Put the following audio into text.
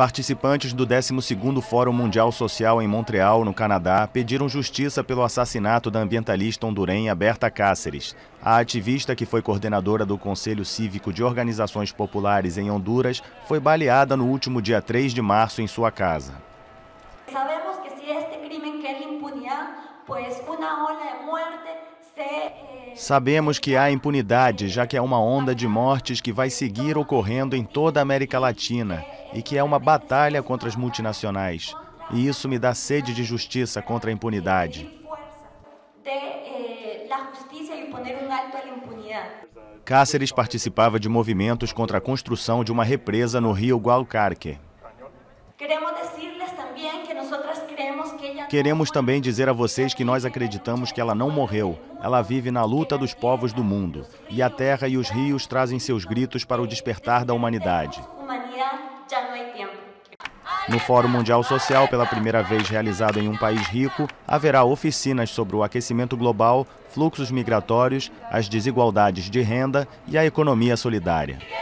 Participantes do 12º Fórum Mundial Social em Montreal, no Canadá, pediram justiça pelo assassinato da ambientalista hondurenha Berta Cáceres. A ativista que foi coordenadora do Conselho Cívico de Organizações Populares em Honduras foi baleada no último dia 3 de março em sua casa. Sabemos que se este crime quer impunidade, pois uma onda de morte eh, Sabemos que há impunidade, já que é uma onda de mortes que vai seguir ocorrendo em toda a América Latina e que é uma batalha contra as multinacionais. E isso me dá sede de justiça contra a impunidade. Eh, Cáceres participava de movimentos contra a construção de uma represa no rio Gualcarque. Queremos também dizer a vocês que nós acreditamos que ela não morreu. Ela vive na luta dos povos do mundo. E a terra e os rios trazem seus gritos para o despertar da humanidade. No Fórum Mundial Social, pela primeira vez realizado em um país rico, haverá oficinas sobre o aquecimento global, fluxos migratórios, as desigualdades de renda e a economia solidária.